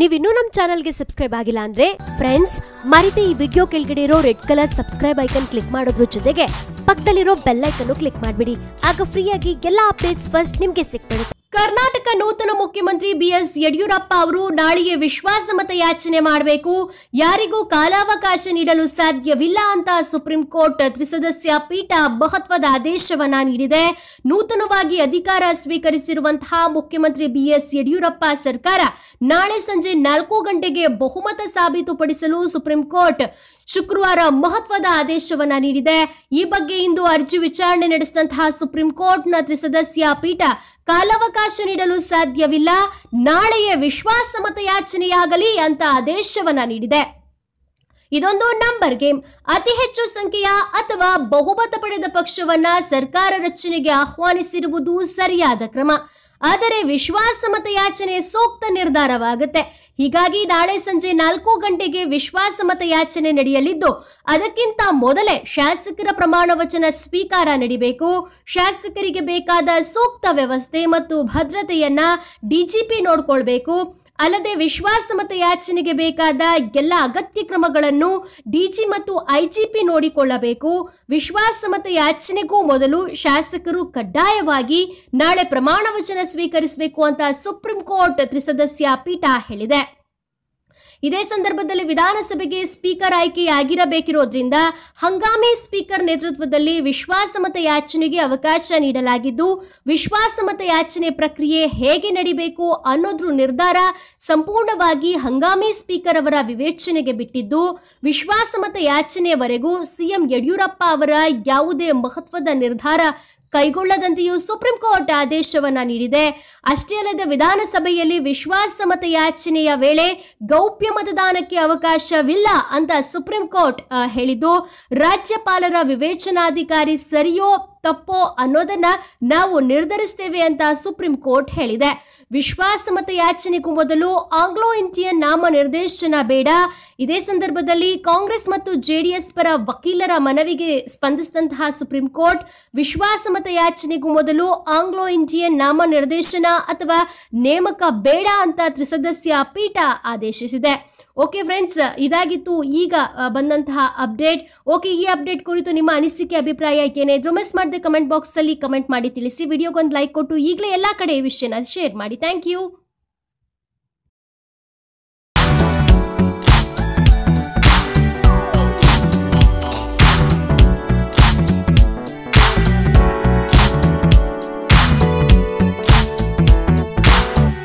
ನೀವಿನ್ನೂ ನಮ್ಮ ಚಾನಲ್ಗೆ ಸಬ್ಸ್ಕ್ರೈಬ್ ಆಗಿಲ್ಲ ಅಂದ್ರೆ ಫ್ರೆಂಡ್ಸ್ ಮರಿತೆ ಈ ವಿಡಿಯೋ ಕೆಳಗಡೆ ಇರೋ red colour subscribe icon click ಮಾಡೋದ್ರ ಜೊತೆಗೆ ಪಕ್ಕದಲ್ಲಿರೋ ಬೆಲ್ ಐಕನ್ನು ಕ್ಲಿಕ್ ಮಾಡ್ಬಿಡಿ ಆಗ ಫ್ರೀಯಾಗಿ ಎಲ್ಲಾ ಅಪ್ಡೇಟ್ಸ್ ಫಸ್ಟ್ ನಿಮ್ಗೆ ಸಿಕ್ಬಿಡುತ್ತೆ ಕರ್ನಾಟಕ ನೂತನ ಮುಖ್ಯಮಂತ್ರಿ ಬಿಎಸ್ ಯಡಿಯೂರಪ್ಪ ಅವರು ನಾಳೆಯೇ ವಿಶ್ವಾಸಮತ ಯಾಚನೆ ಮಾಡಬೇಕು ಯಾರಿಗೂ ಕಾಲಾವಕಾಶ ನೀಡಲು ಸಾಧ್ಯವಿಲ್ಲ ಅಂತ ಸುಪ್ರೀಂ ಕೋರ್ಟ್ ತ್ರಿಸದಸ್ಯ ಪೀಠ ಮಹತ್ವದ ಆದೇಶವನ್ನ ನೀಡಿದೆ ನೂತನವಾಗಿ ಅಧಿಕಾರ ಸ್ವೀಕರಿಸಿರುವಂತಹ ಮುಖ್ಯಮಂತ್ರಿ ಬಿಎಸ್ ಯಡಿಯೂರಪ್ಪ ಸರ್ಕಾರ ನಾಳೆ ಸಂಜೆ ನಾಲ್ಕು ಗಂಟೆಗೆ ಬಹುಮತ ಸಾಬೀತುಪಡಿಸಲು ಸುಪ್ರೀಂ ಕೋರ್ಟ್ ಶುಕ್ರವಾರ ಮಹತ್ವದ ಆದೇಶವನ್ನ ನೀಡಿದೆ ಈ ಬಗ್ಗೆ ಇಂದು ಅರ್ಜಿ ವಿಚಾರಣೆ ನಡೆಸಿದಂತಹ ಸುಪ್ರೀಂ ಕೋರ್ಟ್ನ ತ್ರಿಸದಸ್ಯ ಪೀಠ ಕಾಲಾವಕಾಶ ನೀಡಲು ಸಾಧ್ಯವಿಲ್ಲ ನಾಳೆಯೇ ವಿಶ್ವಾಸಮತ ಯಾಚನೆಯಾಗಲಿ ಅಂತ ಆದೇಶವನ್ನ ನೀಡಿದೆ ಇದೊಂದು ನಂಬರ್ ಗೇಮ್ ಅತಿ ಹೆಚ್ಚು ಸಂಖ್ಯೆಯ ಅಥವಾ ಬಹುಮತ ಪಡೆದ ಪಕ್ಷವನ್ನ ಸರ್ಕಾರ ರಚನೆಗೆ ಆಹ್ವಾನಿಸಿರುವುದು ಸರಿಯಾದ ಕ್ರಮ ಆದರೆ ಯಾಚನೆ ಸೂಕ್ತ ನಿರ್ಧಾರವಾಗುತ್ತೆ ಹೀಗಾಗಿ ನಾಳೆ ಸಂಜೆ ನಾಲ್ಕು ಗಂಟೆಗೆ ಯಾಚನೆ ನಡೆಯಲಿದ್ದು ಅದಕ್ಕಿಂತ ಮೊದಲೇ ಶಾಸಕರ ಪ್ರಮಾಣ ವಚನ ಸ್ವೀಕಾರ ನಡಿಬೇಕು ಶಾಸಕರಿಗೆ ಬೇಕಾದ ಸೂಕ್ತ ವ್ಯವಸ್ಥೆ ಮತ್ತು ಭದ್ರತೆಯನ್ನ ಡಿಜಿಪಿ ನೋಡ್ಕೊಳ್ಬೇಕು ಅಲ್ಲದೆ ವಿಶ್ವಾಸಮತ ಯಾಚನೆಗೆ ಬೇಕಾದ ಎಲ್ಲ ಅಗತ್ಯ ಕ್ರಮಗಳನ್ನು ಡಿಜಿ ಮತ್ತು ಐಜಿಪಿ ನೋಡಿಕೊಳ್ಳಬೇಕು ವಿಶ್ವಾಸಮತ ಯಾಚನೆಗೂ ಮೊದಲು ಶಾಸಕರು ಕಡ್ಡಾಯವಾಗಿ ನಾಳೆ ಪ್ರಮಾಣ ವಚನ ಸ್ವೀಕರಿಸಬೇಕು ಅಂತ ಸುಪ್ರೀಂ ಕೋರ್ಟ್ ತ್ರಿಸದಸ್ಯ ಪೀಠ ಹೇಳಿದೆ ಇದೇ ಸಂದರ್ಭದಲ್ಲಿ ವಿಧಾನಸಭೆಗೆ ಸ್ಪೀಕರ್ ಆಯ್ಕೆಯಾಗಿರಬೇಕಿರೋದ್ರಿಂದ ಹಂಗಾಮಿ ಸ್ಪೀಕರ್ ನೇತೃತ್ವದಲ್ಲಿ ವಿಶ್ವಾಸಮತ ಯಾಚನೆಗೆ ಅವಕಾಶ ನೀಡಲಾಗಿದ್ದು ವಿಶ್ವಾಸಮತ ಯಾಚನೆ ಪ್ರಕ್ರಿಯೆ ಹೇಗೆ ನಡಿಬೇಕು ಅನ್ನೋದ್ರ ನಿರ್ಧಾರ ಸಂಪೂರ್ಣವಾಗಿ ಹಂಗಾಮಿ ಸ್ಪೀಕರ್ ಅವರ ವಿವೇಚನೆಗೆ ಬಿಟ್ಟಿದ್ದು ವಿಶ್ವಾಸಮತ ಯಾಚನೆವರೆಗೂ ಸಿಎಂ ಯಡಿಯೂರಪ್ಪ ಅವರ ಯಾವುದೇ ಮಹತ್ವದ ನಿರ್ಧಾರ ಕೈಗೊಳ್ಳದಂತೆಯೂ ಸುಪ್ರೀಂ ಕೋರ್ಟ್ ಆದೇಶವನ್ನ ನೀಡಿದೆ ಅಷ್ಟೇ ಅಲ್ಲದೆ ವಿಧಾನಸಭೆಯಲ್ಲಿ ವಿಶ್ವಾಸಮತ ಯಾಚನೆಯ ವೇಳೆ ಗೌಪ್ಯ ಮತದಾನಕ್ಕೆ ಅವಕಾಶವಿಲ್ಲ ಅಂತ ಸುಪ್ರೀಂ ಕೋರ್ಟ್ ಹೇಳಿದ್ದು ರಾಜ್ಯಪಾಲರ ವಿವೇಚನಾಧಿಕಾರಿ ಸರಿಯೋ ತಪ್ಪೋ ಅನ್ನೋದನ್ನ ನಾವು ನಿರ್ಧರಿಸ್ತೇವೆ ಅಂತ ಸುಪ್ರೀಂ ಕೋರ್ಟ್ ಹೇಳಿದೆ ವಿಶ್ವಾಸಮತ ಯಾಚನೆಗೂ ಮೊದಲು ಆಂಗ್ಲೋ ಇಂಡಿಯನ್ ನಾಮ ನಿರ್ದೇಶನ ಬೇಡ ಇದೇ ಸಂದರ್ಭದಲ್ಲಿ ಕಾಂಗ್ರೆಸ್ ಮತ್ತು ಜೆಡಿಎಸ್ ಪರ ವಕೀಲರ ಮನವಿಗೆ ಸ್ಪಂದಿಸಿದಂತಹ ಸುಪ್ರೀಂ ಕೋರ್ಟ್ ವಿಶ್ವಾಸಮತ ಯಾಚನೆಗೂ ಮೊದಲು ಆಂಗ್ಲೋ ಇಂಡಿಯನ್ ನಾಮ ನಿರ್ದೇಶನ ಅಥವಾ ನೇಮಕ ಬೇಡ ಅಂತ ತ್ರಿಸದಸ್ಯ ಪೀಠ ಆದೇಶಿಸಿದೆ ಓಕೆ ಫ್ರೆಂಡ್ಸ್ ಇದಾಗಿತ್ತು ಈಗ ಬಂದಂತಹ ಅಪ್ಡೇಟ್ ಓಕೆ ಈ ಅಪ್ಡೇಟ್ ಕುರಿತು ನಿಮ್ಮ ಅನಿಸಿಕೆ ಅಭಿಪ್ರಾಯ ಏನೇ ಇದ್ರು ಮಿಸ್ ಮಾಡಿದೆ ಕಮೆಂಟ್ ಬಾಕ್ಸಲ್ಲಿ ಕಮೆಂಟ್ ಮಾಡಿ ತಿಳಿಸಿ ವಿಡಿಯೋಗೊಂದು ಲೈಕ್ ಕೊಟ್ಟು ಈಗಲೇ ಎಲ್ಲ ಕಡೆ ಈ ವಿಷಯನ ಶೇರ್ ಮಾಡಿ ಥ್ಯಾಂಕ್ ಯು